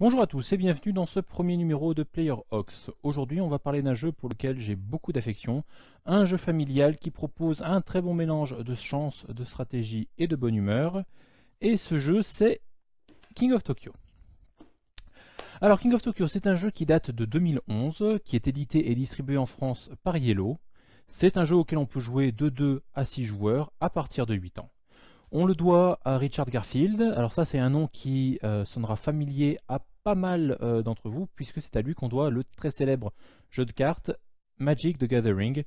Bonjour à tous et bienvenue dans ce premier numéro de Player Ox. Aujourd'hui on va parler d'un jeu pour lequel j'ai beaucoup d'affection, un jeu familial qui propose un très bon mélange de chance, de stratégie et de bonne humeur, et ce jeu c'est King of Tokyo. Alors King of Tokyo c'est un jeu qui date de 2011, qui est édité et distribué en France par Yellow. C'est un jeu auquel on peut jouer de 2 à 6 joueurs à partir de 8 ans. On le doit à Richard Garfield, alors ça c'est un nom qui euh, sonnera familier à pas mal euh, d'entre vous, puisque c'est à lui qu'on doit le très célèbre jeu de cartes Magic the Gathering,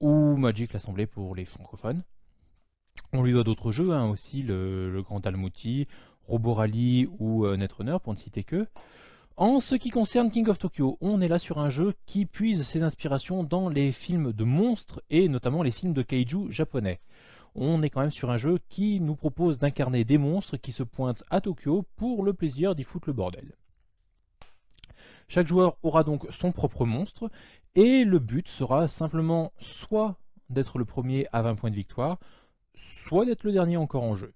ou Magic l'Assemblée pour les francophones. On lui doit d'autres jeux, hein, aussi le, Grand Almouti, Robo Rally ou euh, Netrunner, pour ne citer que. En ce qui concerne King of Tokyo, on est là sur un jeu qui puise ses inspirations dans les films de monstres et notamment les films de kaiju japonais on est quand même sur un jeu qui nous propose d'incarner des monstres qui se pointent à Tokyo pour le plaisir d'y foutre le bordel. Chaque joueur aura donc son propre monstre, et le but sera simplement soit d'être le premier à 20 points de victoire, soit d'être le dernier encore en jeu.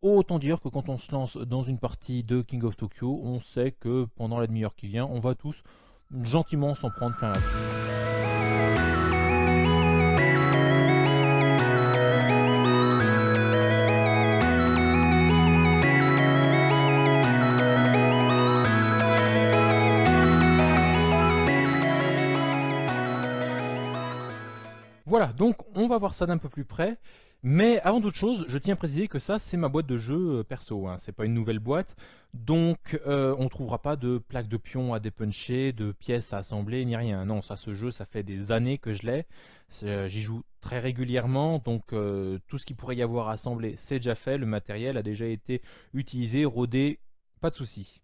Autant dire que quand on se lance dans une partie de King of Tokyo, on sait que pendant la demi-heure qui vient, on va tous gentiment s'en prendre plein la Voilà, donc on va voir ça d'un peu plus près. Mais avant toute chose, je tiens à préciser que ça, c'est ma boîte de jeu euh, perso, ce hein. c'est pas une nouvelle boîte, donc on euh, on trouvera pas de plaques de pions à dépuncher, de pièces à assembler, ni rien. Non, ça, ce jeu, ça fait des années que je l'ai, euh, j'y joue très régulièrement, donc tout ce qui pourrait y avoir à assembler, c'est déjà fait, le matériel a déjà été utilisé, rodé, pas de souci.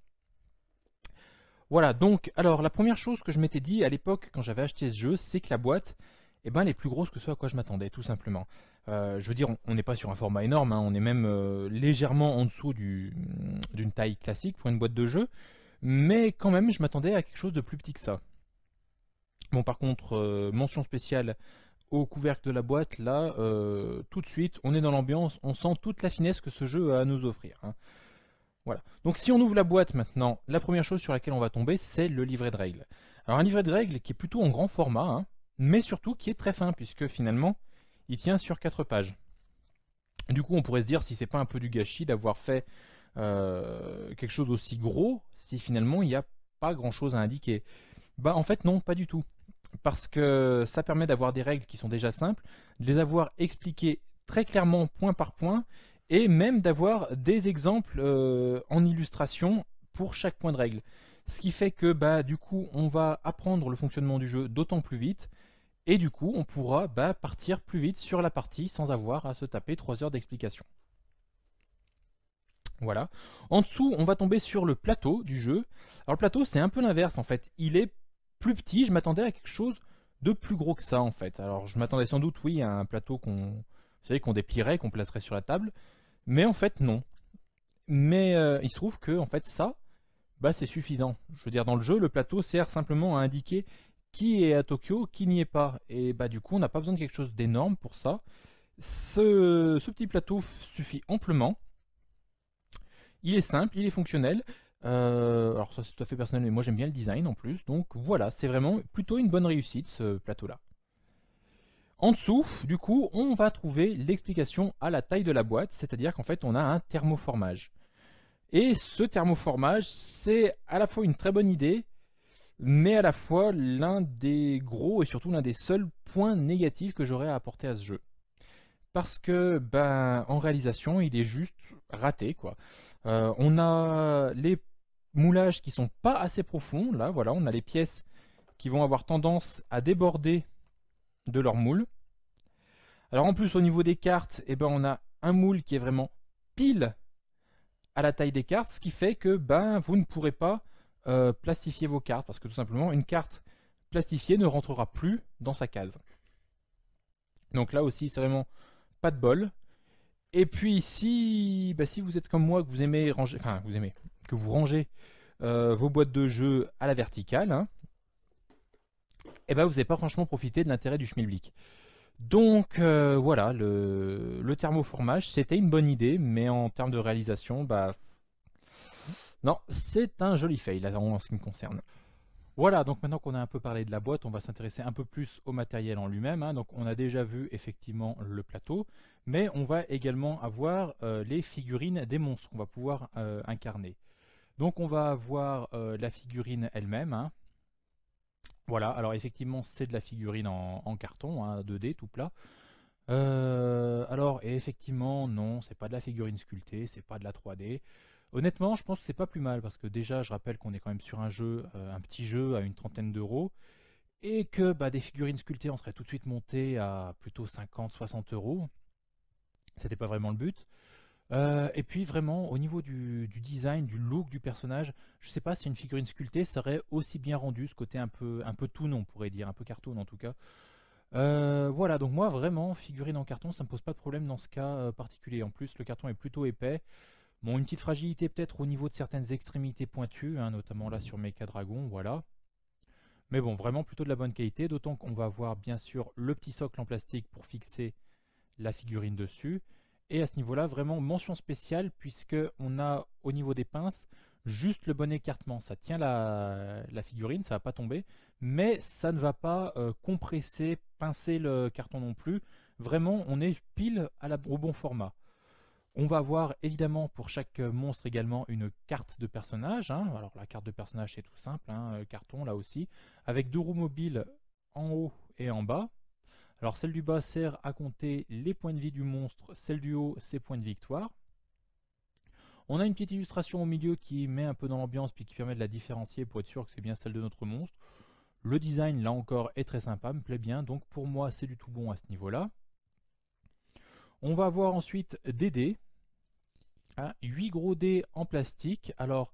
Voilà, donc, alors la première chose que je m'étais dit à l'époque quand j'avais acheté ce jeu, c'est que la boîte, eh ben, elle est plus grosse que ce à quoi je m'attendais, tout simplement. Euh, je veux dire, on n'est pas sur un format énorme, hein. on est même euh, légèrement en dessous d'une taille classique pour une boîte de jeu, mais quand même, je m'attendais à quelque chose de plus petit que ça. Bon, par contre, euh, mention spéciale au couvercle de la boîte, là, tout de suite, on est dans l'ambiance, on sent toute la finesse que ce jeu a à nous offrir. Hein. Voilà. Donc si on ouvre la boîte maintenant, la première chose sur laquelle on va tomber, c'est le livret de règles. Alors un livret de règles qui est plutôt en grand format, hein, mais surtout qui est très fin, puisque finalement, il tient sur 4 pages. Du coup, on pourrait se dire si c'est pas un peu du gâchis d'avoir fait euh, quelque chose d'aussi gros, si finalement il n'y a pas grand-chose à indiquer. Bah en fait non, pas du tout. Parce que ça permet d'avoir des règles qui sont déjà simples, de les avoir expliquées très clairement point par point, et même d'avoir des exemples euh, en illustration pour chaque point de règle. Ce qui fait que bah, du coup on va apprendre le fonctionnement du jeu d'autant plus vite, et du coup, on pourra bah, partir plus vite sur la partie sans avoir à se taper 3 heures d'explication. Voilà. En dessous, on va tomber sur le plateau du jeu. Alors le plateau, c'est un peu l'inverse en fait. Il est plus petit, je m'attendais à quelque chose de plus gros que ça en fait. Alors je m'attendais sans doute, oui, à un plateau qu'on qu'on déplierait, qu'on placerait sur la table. Mais en fait, non. Mais euh, il se trouve que en fait ça, bah, c'est suffisant. Je veux dire, dans le jeu, le plateau sert simplement à indiquer qui est à Tokyo, qui n'y est pas. Et bah du coup, on n'a pas besoin de quelque chose d'énorme pour ça. Ce, petit plateau suffit amplement. Il est simple, il est fonctionnel. Euh, alors ça c'est tout à fait personnel, mais moi j'aime bien le design en plus. Donc voilà, c'est vraiment plutôt une bonne réussite ce plateau-là. En dessous, du coup, on va trouver l'explication à la taille de la boîte, c'est-à-dire qu'en fait on a un thermoformage. Et ce thermoformage, c'est à la fois une très bonne idée, mais à la fois l'un des gros et surtout l'un des seuls points négatifs que j'aurais à apporter à ce jeu. Parce que, ben, en réalisation, il est juste raté, quoi. Euh, on a les moulages qui sont pas assez profonds, là, voilà, on a les pièces qui vont avoir tendance à déborder de leur moule. Alors en plus, au niveau des cartes, eh ben, on a un moule qui est vraiment pile à la taille des cartes, ce qui fait que ben, vous ne pourrez pas euh, plastifier vos cartes, parce que tout simplement, une carte plastifiée ne rentrera plus dans sa case. Donc là aussi, c'est vraiment pas de bol. Et puis si, bah, si vous êtes comme moi, que vous aimez ranger, enfin vous aimez, que vous rangez euh, vos boîtes de jeu à la verticale, hein, et eh ben vous n'avez pas franchement profité de l'intérêt du schmilblick. Donc euh, voilà, le, le thermoformage, c'était une bonne idée, mais en termes de réalisation, bah non, c'est un joli fail en ce qui me concerne. Voilà, donc maintenant qu'on a un peu parlé de la boîte, on va s'intéresser un peu plus au matériel en lui-même. Hein. Donc on a déjà vu effectivement le plateau, mais on va également avoir euh, les figurines des monstres qu'on va pouvoir euh, incarner. Donc on va avoir euh, la figurine elle-même. Hein. Voilà, alors effectivement c'est de la figurine en, carton, 2D hein, tout plat. alors effectivement non, c'est pas de la figurine sculptée, c'est pas de la 3D. Honnêtement, je pense que c'est pas plus mal parce que déjà, je rappelle qu'on est quand même sur un jeu, euh, un petit jeu à une trentaine d'euros et que bah, des figurines sculptées, on serait tout de suite monté à plutôt 50-60 euros. C'était pas vraiment le but. Euh, et puis vraiment, au niveau du, design, du look du personnage, je sais pas si une figurine sculptée serait aussi bien rendue, ce côté un peu, un peu tout non, on pourrait dire, un peu carton en tout cas. Euh, voilà, donc moi vraiment, figurine en carton, ça me pose pas de problème dans ce cas particulier. En plus, le carton est plutôt épais. Bon, une petite fragilité peut-être au niveau de certaines extrémités pointues, hein, notamment là sur Mecha Dragon, voilà. Mais bon, vraiment plutôt de la bonne qualité, d'autant qu'on va avoir bien sûr le petit socle en plastique pour fixer la figurine dessus. Et à ce niveau-là, vraiment mention spéciale, puisque on a au niveau des pinces, juste le bon écartement. Ça tient la, figurine, ça ne va pas tomber, mais ça ne va pas euh, compresser, pincer le carton non plus. Vraiment, on est pile à au bon format. On va avoir évidemment pour chaque euh, monstre également une carte de personnage. Hein. Alors la carte de personnage c'est tout simple, hein, euh, carton là aussi, avec deux roues mobiles en haut et en bas. Alors celle du bas sert à compter les points de vie du monstre, celle du haut ses points de victoire. On a une petite illustration au milieu qui met un peu dans l'ambiance puis qui permet de la différencier pour être sûr que c'est bien celle de notre monstre. Le design là encore est très sympa, me plaît bien, donc pour moi c'est du tout bon à ce niveau là. On va avoir ensuite des dés, 8 hein, gros dés en plastique. Alors,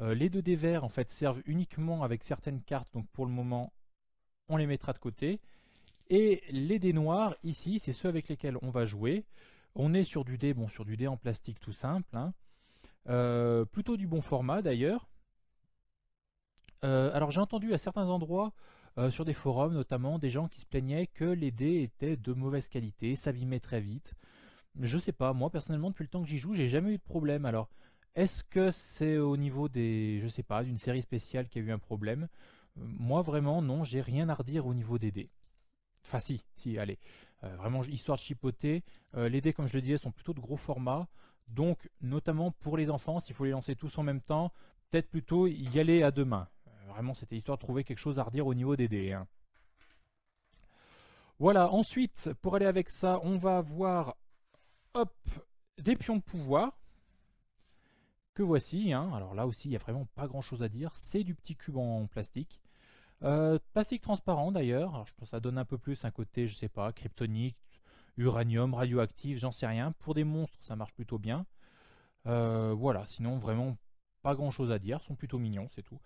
euh, les deux dés verts, en fait, servent uniquement avec certaines cartes. Donc, pour le moment, on les mettra de côté. Et les dés noirs, ici, c'est ceux avec lesquels on va jouer. On est sur du dé, bon, sur du dé en plastique tout simple. Hein. Euh, plutôt du bon format, d'ailleurs. Euh, alors, j'ai entendu à certains endroits... sur des forums notamment, des gens qui se plaignaient que les dés étaient de mauvaise qualité, s'abîmaient très vite je sais pas, moi personnellement, depuis le temps que j'y joue, j'ai jamais eu de problème. Alors, est-ce que c'est au niveau des, je sais pas, d'une série spéciale qui a eu un problème Moi vraiment, non, j'ai rien à redire au niveau des dés. Enfin si, si, allez. Euh, vraiment, histoire de chipoter. Euh, les dés, comme je le disais, sont plutôt de gros formats. Donc, notamment pour les enfants, s'il faut les lancer tous en même temps, peut-être plutôt y aller à deux mains. Euh, vraiment, c'était histoire de trouver quelque chose à redire au niveau des dés. Hein. Voilà, ensuite, pour aller avec ça, on va voir hop, des pions de pouvoir, que voici. Hein. Alors là aussi, il n'y a vraiment pas grand chose à dire. C'est du petit cube en plastique. Euh, plastique transparent d'ailleurs. je pense que ça donne un peu plus un côté, je sais pas, kryptonique, uranium, radioactif, j'en sais rien. Pour des monstres, ça marche plutôt bien. Euh, voilà, sinon vraiment pas grand chose à dire. Ils sont plutôt mignons, c'est tout.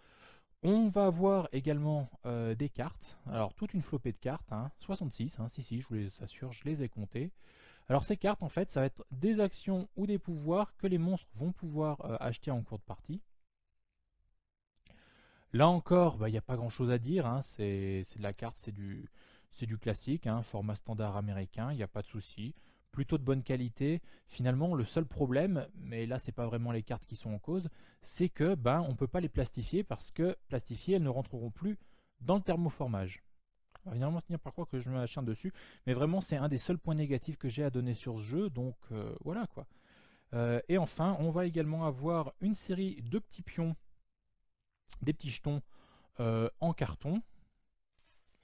On va avoir également euh, des cartes. Alors toute une flopée de cartes, 66, hein. Hein. si si, je vous les assure, je les ai comptées. Alors ces cartes, en fait, ça va être des actions ou des pouvoirs que les monstres vont pouvoir euh, acheter en cours de partie. Là encore, bah, il n'y a pas grand chose à dire, hein. c'est de la carte, c'est du, classique, hein. format standard américain, il n'y a pas de souci, plutôt de bonne qualité. Finalement, le seul problème, mais là c'est pas vraiment les cartes qui sont en cause, c'est que ben, on ne peut pas les plastifier parce que plastifiées, elles ne rentreront plus dans le thermoformage va se tenir par quoi que je me m'acharne dessus, mais vraiment c'est un des seuls points négatifs que j'ai à donner sur ce jeu, donc euh, voilà quoi. Euh, et enfin, on va également avoir une série de petits pions, des petits jetons euh, en carton,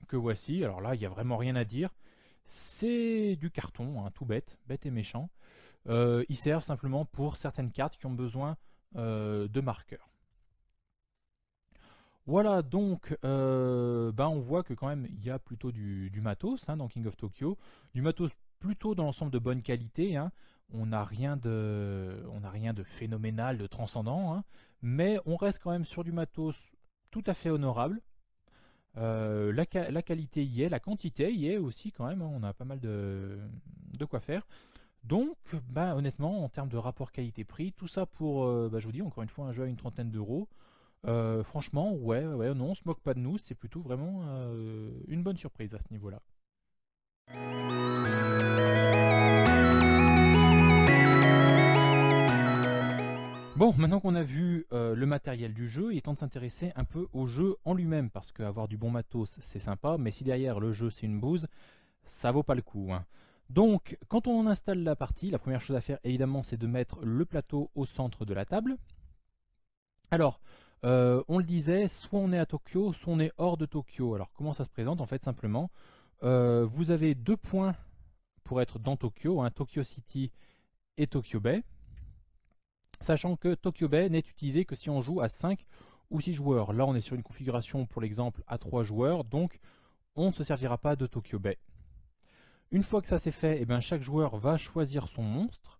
que voici. Alors là, il n'y a vraiment rien à dire. C'est du carton, hein, tout bête, bête et méchant. ils servent simplement pour certaines cartes qui ont besoin de marqueurs. Voilà, donc euh, bah, on voit que quand même il y a plutôt du, matos hein, dans King of Tokyo, du matos plutôt dans l'ensemble de bonne qualité, hein. on n'a rien, de, rien de phénoménal, de transcendant, hein. mais on reste quand même sur du matos tout à fait honorable. Euh, la, qualité y est, la quantité y est aussi quand même, on a pas mal de, quoi faire. Donc, bah, honnêtement, en termes de rapport qualité-prix, tout ça pour, euh, bah, je vous dis, encore une fois, un jeu à une trentaine d'euros. Euh, franchement, ouais, ouais, non, on se moque pas de nous, c'est plutôt vraiment euh, une bonne surprise à ce niveau-là. Bon, maintenant qu'on a vu euh, le matériel du jeu, il est temps de s'intéresser un peu au jeu en lui-même, parce qu'avoir du bon matos, c'est sympa, mais si derrière le jeu c'est une bouse, ça vaut pas le coup. Hein. Donc, quand on installe la partie, la première chose à faire, évidemment, c'est de mettre le plateau au centre de la table. Alors, euh, on le disait, soit on est à Tokyo, soit on est hors de Tokyo. Alors comment ça se présente En fait, simplement, euh, vous avez deux points pour être dans Tokyo, hein, Tokyo City et Tokyo Bay, sachant que Tokyo Bay n'est utilisé que si on joue à 5 ou 6 joueurs. Là, on est sur une configuration, pour l'exemple, à 3 joueurs, donc on ne se servira pas de Tokyo Bay. Une fois que ça c'est fait, et eh bien chaque joueur va choisir son monstre.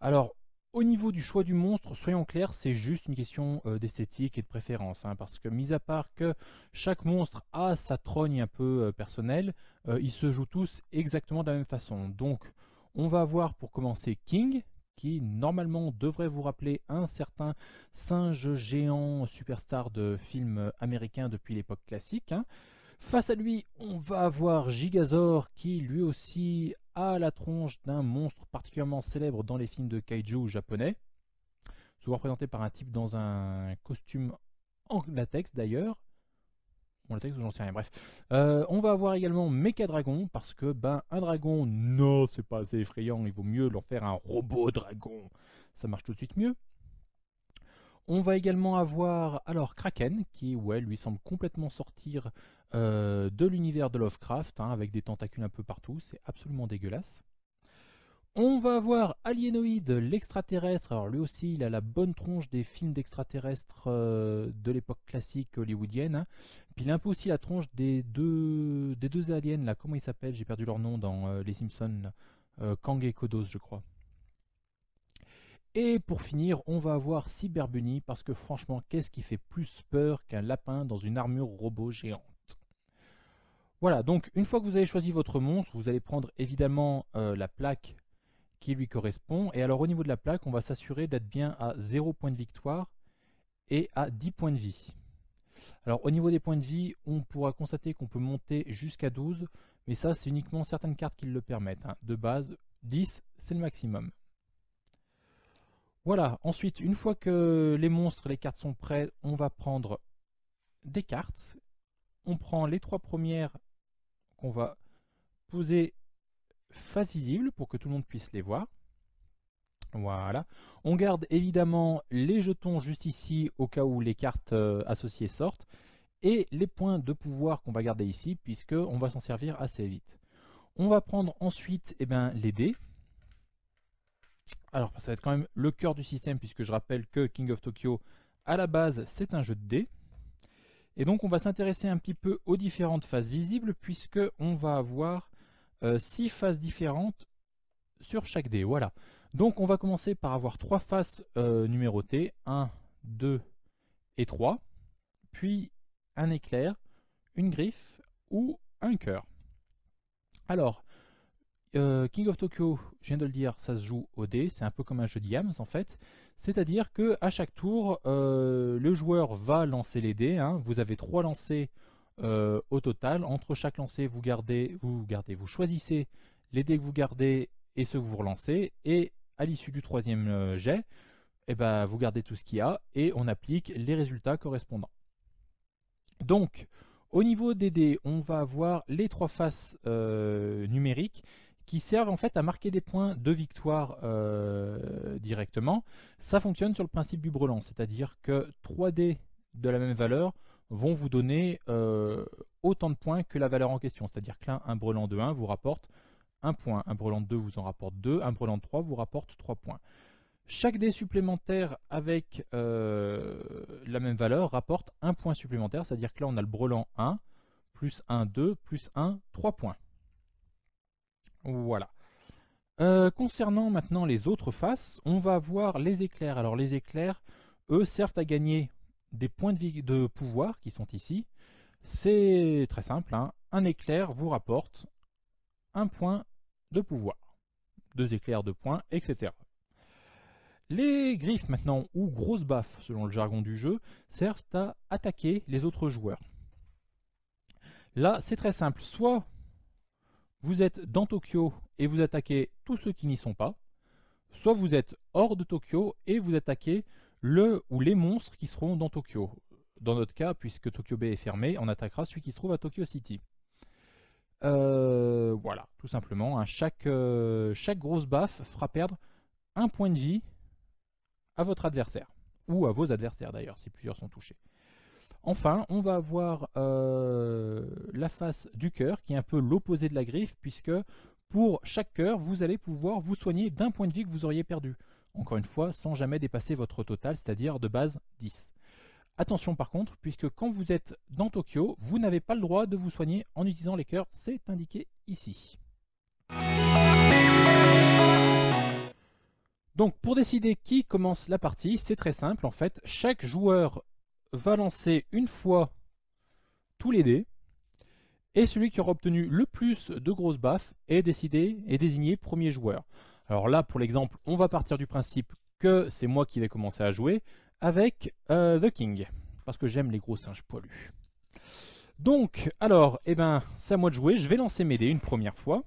Alors, au niveau du choix du monstre, soyons clairs, c'est juste une question euh, d'esthétique et de préférence, hein, parce que mis à part que chaque monstre a sa trogne un peu euh, personnelle, euh, ils se jouent tous exactement de la même façon. Donc on va avoir pour commencer King, qui normalement devrait vous rappeler un certain singe géant superstar de films américains depuis l'époque classique. Hein. Face à lui, on va avoir Gigazor qui lui aussi à la tronche d'un monstre particulièrement célèbre dans les films de kaiju japonais, souvent représenté par un type dans un costume en latex d'ailleurs. En latex j'en sais rien, bref. Euh, on va avoir également Mecha Dragon, parce que, ben, un dragon, non, c'est pas assez effrayant, il vaut mieux leur faire un robot dragon. Ça marche tout de suite mieux. On va également avoir alors Kraken, qui ouais, lui semble complètement sortir euh, de l'univers de Lovecraft, hein, avec des tentacules un peu partout, c'est absolument dégueulasse. On va avoir Alienoid, l'extraterrestre, alors lui aussi il a la bonne tronche des films d'extraterrestres euh, de l'époque classique hollywoodienne, hein. puis il a un peu aussi la tronche des deux, des deux aliens, là, comment ils s'appellent, j'ai perdu leur nom dans euh, Les Simpsons, Kang et Kodos je crois. Et pour finir, on va avoir Cyberbunny, parce que franchement, qu'est-ce qui fait plus peur qu'un lapin dans une armure robot géante voilà, donc une fois que vous avez choisi votre monstre, vous allez prendre évidemment euh, la plaque qui lui correspond. Et alors au niveau de la plaque, on va s'assurer d'être bien à 0 points de victoire et à 10 points de vie. Alors au niveau des points de vie, on pourra constater qu'on peut monter jusqu'à 12, mais ça c'est uniquement certaines cartes qui le permettent. Hein. De base, 10 c'est le maximum. Voilà, ensuite une fois que les monstres, les cartes sont prêtes, on va prendre des cartes. On prend les trois premières qu'on va poser face visible pour que tout le monde puisse les voir. Voilà. On garde évidemment les jetons juste ici au cas où les cartes euh, associées sortent et les points de pouvoir qu'on va garder ici puisqu'on va s'en servir assez vite. On va prendre ensuite et eh bien les dés. Alors ça va être quand même le cœur du système puisque je rappelle que King of Tokyo à la base c'est un jeu de dés. Et donc on va s'intéresser un petit peu aux différentes phases visibles puisque on va avoir euh, six phases différentes sur chaque dé. Voilà. Donc on va commencer par avoir trois faces euh, numérotées, 1, 2 et 3, puis un éclair, une griffe ou un cœur. Alors, euh, King of Tokyo, je viens de le dire, ça se joue au dé, c'est un peu comme un jeu de yams en fait. C'est-à-dire que à chaque tour, euh, le joueur va lancer les dés. Hein. Vous avez trois lancers euh, au total. Entre chaque lancé, vous gardez, vous gardez, vous choisissez les dés que vous gardez et ceux que vous relancez. Et à l'issue du troisième jet, eh ben, vous gardez tout ce qu'il y a et on applique les résultats correspondants. Donc, au niveau des dés, on va avoir les trois faces numériques qui servent en fait à marquer des points de victoire euh, directement, ça fonctionne sur le principe du brelan, c'est-à-dire que 3D de la même valeur vont vous donner euh, autant de points que la valeur en question, c'est-à-dire que là, un brelan de 1 vous rapporte 1 point, un brelan de 2 vous en rapporte 2, un brelan de 3 vous rapporte 3 points. Chaque dé supplémentaire avec euh, la même valeur rapporte un point supplémentaire, c'est-à-dire que là on a le brelan 1, plus 1, 2, plus 1, 3 points. Voilà. Euh, concernant maintenant les autres faces, on va voir les éclairs. Alors les éclairs, eux, servent à gagner des points de, de pouvoir qui sont ici. C'est très simple, hein. un éclair vous rapporte un point de pouvoir. Deux éclairs, deux points, etc. Les griffes maintenant, ou grosses baffes selon le jargon du jeu, servent à attaquer les autres joueurs. Là, c'est très simple, soit vous êtes dans Tokyo et vous attaquez tous ceux qui n'y sont pas, soit vous êtes hors de Tokyo et vous attaquez le ou les monstres qui seront dans Tokyo. Dans notre cas, puisque Tokyo Bay est fermé, on attaquera celui qui se trouve à Tokyo City. Euh, voilà, tout simplement. Hein. Euh, chaque grosse baffe fera perdre un point de vie à votre adversaire. Ou à vos adversaires d'ailleurs, si plusieurs sont touchés. Enfin, on va avoir euh, la face du cœur, qui est un peu l'opposé de la griffe, puisque pour chaque cœur, vous allez pouvoir vous soigner d'un point de vie que vous auriez perdu. Encore une fois, sans jamais dépasser votre total, c'est-à-dire de base 10. Attention par contre, puisque quand vous êtes dans Tokyo, vous n'avez pas le droit de vous soigner en utilisant les cœurs, c'est indiqué ici. Donc pour décider qui commence la partie, c'est très simple en fait, chaque joueur va lancer une fois tous les dés, et celui qui aura obtenu le plus de grosses baffes est, décidé, et désigné premier joueur. Alors là, pour l'exemple, on va partir du principe que c'est moi qui vais commencer à jouer avec euh, The King, parce que j'aime les gros singes poilus. Donc, alors, eh ben, c'est à moi de jouer, je vais lancer mes dés une première fois.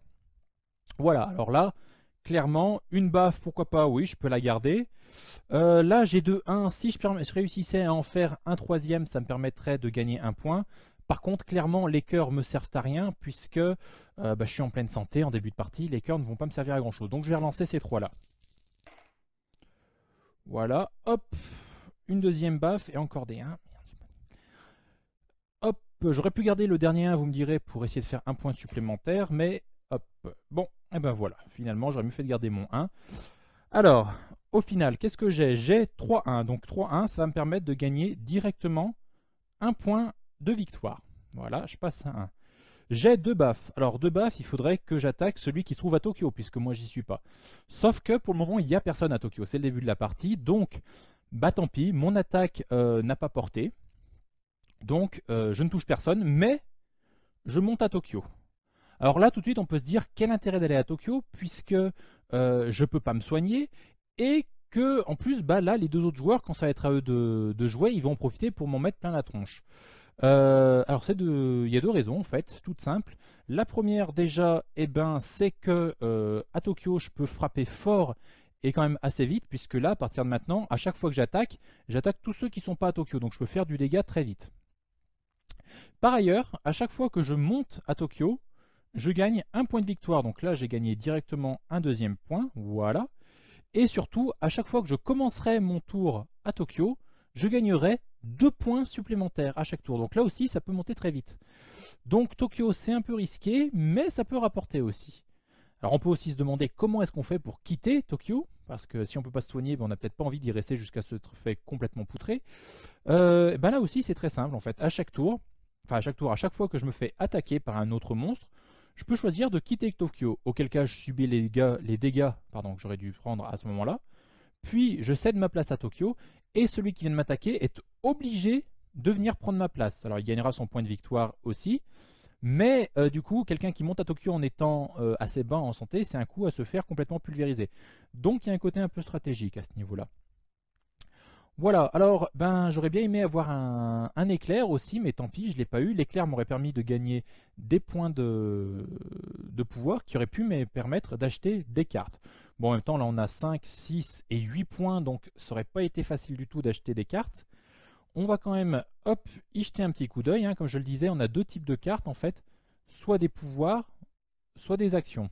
Voilà, alors là, clairement, une baffe, pourquoi pas, oui, je peux la garder. Euh, là, j'ai deux 1 Si je, réussissais à en faire un troisième, ça me permettrait de gagner un point. Par contre, clairement, les cœurs me servent à rien puisque euh, bah, je suis en pleine santé en début de partie. Les cœurs ne vont pas me servir à grand chose. Donc, je vais relancer ces trois-là. Voilà, hop, une deuxième baffe et encore des 1. Hop, j'aurais pu garder le dernier 1, vous me direz, pour essayer de faire un point supplémentaire, mais hop, bon, et eh ben voilà, finalement, j'aurais mieux fait de garder mon 1. Alors, au final, qu'est-ce que j'ai J'ai 3-1. Donc 3-1, ça va me permettre de gagner directement un point de victoire. Voilà, je passe à 1. J'ai deux baffes. Alors deux baffes, il faudrait que j'attaque celui qui se trouve à Tokyo, puisque moi j'y suis pas. Sauf que pour le moment, il n'y a personne à Tokyo. C'est le début de la partie, donc bah tant pis, mon attaque euh, n'a pas porté. Donc euh, je ne touche personne, mais je monte à Tokyo. Alors là, tout de suite, on peut se dire quel intérêt d'aller à Tokyo, puisque euh, je peux pas me soigner, et que en plus, bah, là, les deux autres joueurs, quand ça va être à eux de, jouer, ils vont en profiter pour m'en mettre plein la tronche. Euh, alors c'est il y a deux raisons en fait, toutes simples. La première déjà, eh ben, c'est que euh, à Tokyo, je peux frapper fort et quand même assez vite, puisque là, à partir de maintenant, à chaque fois que j'attaque, j'attaque tous ceux qui ne sont pas à Tokyo, donc je peux faire du dégât très vite. Par ailleurs, à chaque fois que je monte à Tokyo, je gagne un point de victoire, donc là j'ai gagné directement un deuxième point, voilà. Et surtout, à chaque fois que je commencerai mon tour à Tokyo, je gagnerai deux points supplémentaires à chaque tour. Donc là aussi, ça peut monter très vite. Donc Tokyo, c'est un peu risqué, mais ça peut rapporter aussi. Alors on peut aussi se demander comment est-ce qu'on fait pour quitter Tokyo, parce que si on ne peut pas se soigner, ben, on n'a peut-être pas envie d'y rester jusqu'à ce fait complètement poutré. Euh, ben là aussi, c'est très simple en fait. À chaque tour, enfin à chaque tour, à chaque fois que je me fais attaquer par un autre monstre, je peux choisir de quitter Tokyo, auquel cas je subis les dégâts, pardon, que j'aurais dû prendre à ce moment-là, puis je cède ma place à Tokyo, et celui qui vient de m'attaquer est obligé de venir prendre ma place. Alors il gagnera son point de victoire aussi, mais euh, du coup, quelqu'un qui monte à Tokyo en étant euh, assez bas en santé, c'est un coup à se faire complètement pulvériser. Donc il y a un côté un peu stratégique à ce niveau-là. Voilà, alors ben j'aurais bien aimé avoir un, éclair aussi, mais tant pis, je ne l'ai pas eu. L'éclair m'aurait permis de gagner des points de, de pouvoir qui auraient pu me permettre d'acheter des cartes. Bon, en même temps, là on a 5, 6 et 8 points, donc ça n'aurait pas été facile du tout d'acheter des cartes. On va quand même, hop, y jeter un petit coup d'œil. Hein. Comme je le disais, on a deux types de cartes en fait, soit des pouvoirs, soit des actions.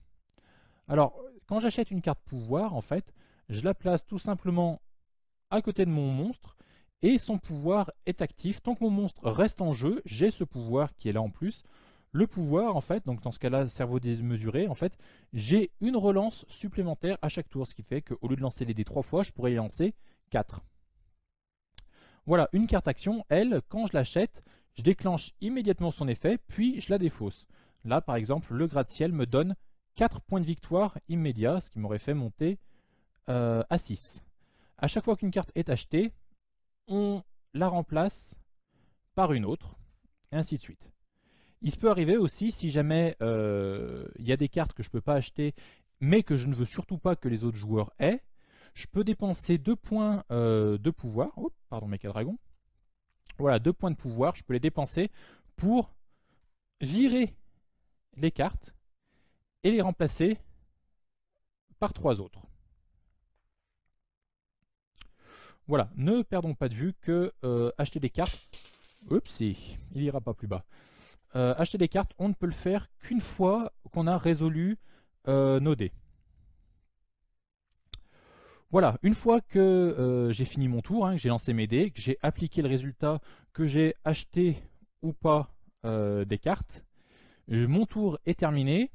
Alors, quand j'achète une carte pouvoir, en fait, je la place tout simplement à côté de mon monstre et son pouvoir est actif. Tant que mon monstre reste en jeu, j'ai ce pouvoir qui est là en plus. Le pouvoir, en fait, donc dans ce cas-là, cerveau démesuré, en fait, j'ai une relance supplémentaire à chaque tour, ce qui fait qu'au lieu de lancer les dés trois fois, je pourrais y lancer 4. Voilà, une carte action, elle, quand je l'achète, je déclenche immédiatement son effet, puis je la défausse. Là, par exemple, le gratte-ciel me donne 4 points de victoire immédiats, ce qui m'aurait fait monter euh, à 6. À chaque fois qu'une carte est achetée, on la remplace par une autre, et ainsi de suite. Il se peut arriver aussi, si jamais euh, il y a des cartes que je ne peux pas acheter, mais que je ne veux surtout pas que les autres joueurs aient, je peux dépenser deux points euh, de pouvoir, oh, pardon mes dragon. voilà, deux points de pouvoir, je peux les dépenser pour virer les cartes et les remplacer par trois autres. Voilà, ne perdons pas de vue que euh, acheter des cartes... Oups, il ira pas plus bas. Euh, acheter des cartes, on ne peut le faire qu'une fois qu'on a résolu euh, nos dés. Voilà, une fois que j'ai fini mon tour, hein, que j'ai lancé mes dés, que j'ai appliqué le résultat, que j'ai acheté ou pas des cartes, mon tour est terminé,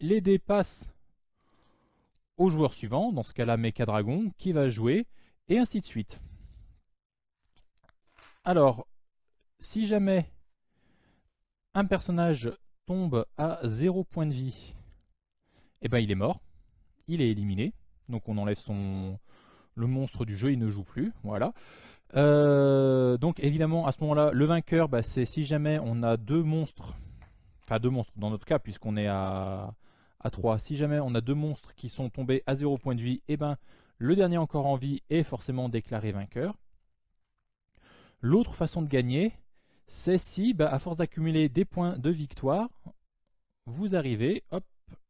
les dés passent au joueur suivant, dans ce cas-là Mekadragon, Dragon, qui va jouer, et ainsi de suite. Alors, si jamais un personnage tombe à 0 point de vie, eh ben il est mort, il est éliminé, donc on enlève son le monstre du jeu, il ne joue plus, voilà. Euh, donc évidemment, à ce moment-là, le vainqueur, bah, c'est si jamais on a deux monstres, enfin deux monstres dans notre cas, puisqu'on est à, à 3, si jamais on a deux monstres qui sont tombés à 0 point de vie, et eh ben le dernier encore en vie est forcément déclaré vainqueur. L'autre façon de gagner, c'est si, bah, à force d'accumuler des points de victoire, vous arrivez, hop,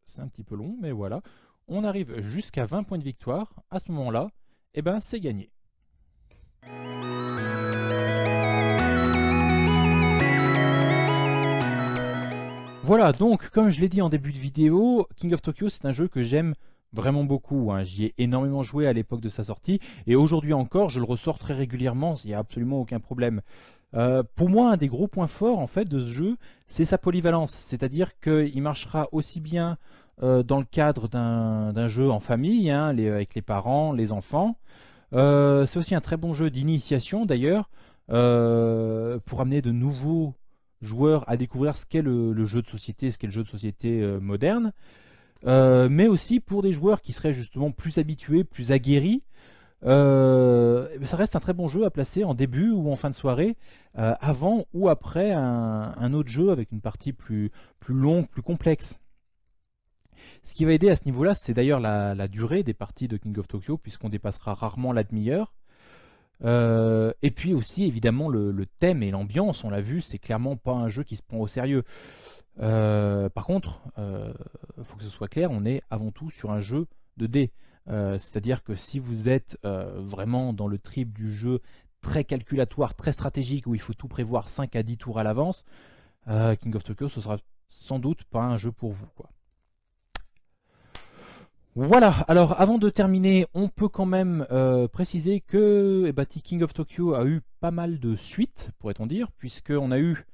c'est un petit peu long, mais voilà, on arrive jusqu'à 20 points de victoire, à ce moment-là, et eh ben, c'est gagné. Voilà, donc, comme je l'ai dit en début de vidéo, King of Tokyo, c'est un jeu que j'aime vraiment beaucoup. Hein. J'y ai énormément joué à l'époque de sa sortie. Et aujourd'hui encore, je le ressors très régulièrement. Il n'y a absolument aucun problème. Euh, pour moi, un des gros points forts en fait de ce jeu, c'est sa polyvalence. C'est-à-dire qu'il marchera aussi bien euh, dans le cadre d'un jeu en famille, hein, avec les parents, les enfants. Euh, c'est aussi un très bon jeu d'initiation d'ailleurs, pour amener de nouveaux joueurs à découvrir ce qu'est le, jeu de société, ce qu'est le jeu de société moderne. Euh, mais aussi pour des joueurs qui seraient justement plus habitués, plus aguerris. Euh, ça reste un très bon jeu à placer en début ou en fin de soirée, euh, avant ou après un, autre jeu avec une partie plus, plus longue, plus complexe. Ce qui va aider à ce niveau-là, c'est d'ailleurs la, la, durée des parties de King of Tokyo, puisqu'on dépassera rarement la demi-heure. Euh, et puis aussi, évidemment, le, thème et l'ambiance, on l'a vu, c'est clairement pas un jeu qui se prend au sérieux. Euh, par contre, il euh, faut que ce soit clair, on est avant tout sur un jeu de dés. C'est-à-dire que si vous êtes vraiment dans le trip du jeu très calculatoire, très stratégique, où il faut tout prévoir 5 à 10 tours à l'avance, King of Tokyo, ce sera sans doute pas un jeu pour vous. Quoi. Voilà, alors avant de terminer, on peut quand même euh, préciser que eh ben, King of Tokyo a eu pas mal de suites, pourrait-on dire, puisqu'on a eu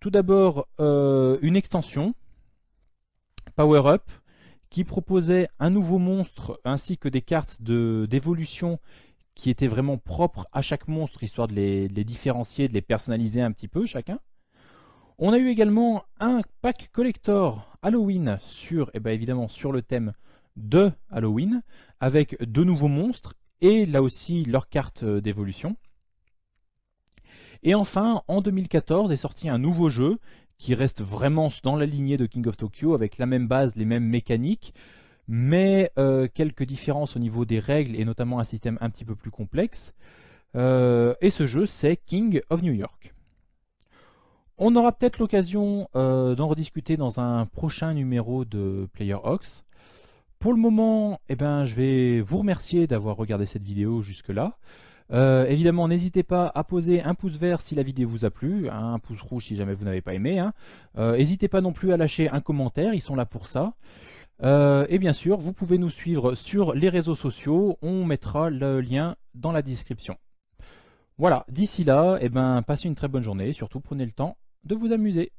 tout d'abord euh, une extension, Power Up, qui proposait un nouveau monstre ainsi que des cartes d'évolution qui étaient vraiment propres à chaque monstre, histoire de les, différencier, de les personnaliser un petit peu chacun. On a eu également un pack collector Halloween sur, eh bien, évidemment, sur le thème de Halloween, avec deux nouveaux monstres et là aussi leur carte euh, d'évolution. Et enfin, en 2014 est sorti un nouveau jeu qui reste vraiment dans la lignée de King of Tokyo, avec la même base, les mêmes mécaniques, mais euh, quelques différences au niveau des règles, et notamment un système un petit peu plus complexe. Euh, et ce jeu, c'est King of New York. On aura peut-être l'occasion d'en rediscuter dans un prochain numéro de Player Ox. Pour le moment, eh ben, je vais vous remercier d'avoir regardé cette vidéo jusque-là. Euh, évidemment, n'hésitez pas à poser un pouce vert si la vidéo vous a plu, hein, un pouce rouge si jamais vous n'avez pas aimé. Hein. Euh, n'hésitez pas non plus à lâcher un commentaire, ils sont là pour ça. Euh, et bien sûr, vous pouvez nous suivre sur les réseaux sociaux, on mettra le lien dans la description. Voilà, d'ici là, eh ben, passez une très bonne journée, surtout prenez le temps de vous amuser.